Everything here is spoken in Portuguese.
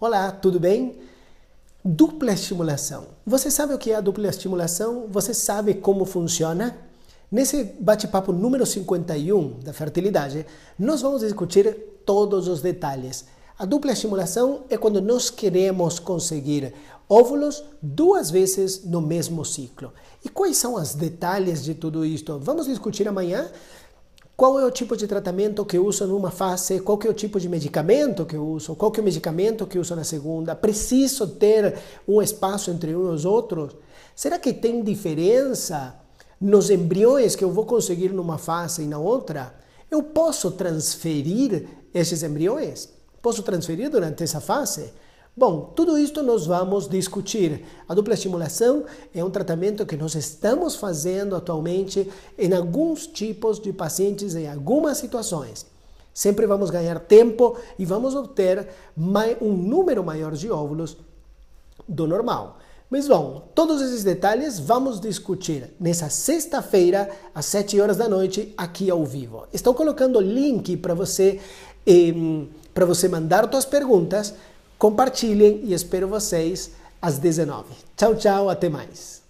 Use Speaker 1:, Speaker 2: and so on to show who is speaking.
Speaker 1: Olá, tudo bem? Dupla estimulação. Você sabe o que é a dupla estimulação? Você sabe como funciona? Nesse bate-papo número 51 da fertilidade, nós vamos discutir todos os detalhes. A dupla estimulação é quando nós queremos conseguir óvulos duas vezes no mesmo ciclo. E quais são os detalhes de tudo isto? Vamos discutir amanhã qual é o tipo de tratamento que eu uso numa fase, qual é o tipo de medicamento que eu uso, qual é o medicamento que eu uso na segunda, preciso ter um espaço entre uns e outros? Será que tem diferença nos embriões que eu vou conseguir numa fase e na outra? Eu posso transferir esses embriões? Posso transferir durante essa fase? Bom, tudo isto nós vamos discutir. A dupla estimulação é um tratamento que nós estamos fazendo atualmente em alguns tipos de pacientes, em algumas situações. Sempre vamos ganhar tempo e vamos obter um número maior de óvulos do normal. Mas bom, todos esses detalhes vamos discutir nessa sexta-feira, às 7 horas da noite, aqui ao vivo. Estou colocando o link para você, eh, para você mandar suas perguntas compartilhem e espero vocês às 19. Tchau, tchau, até mais.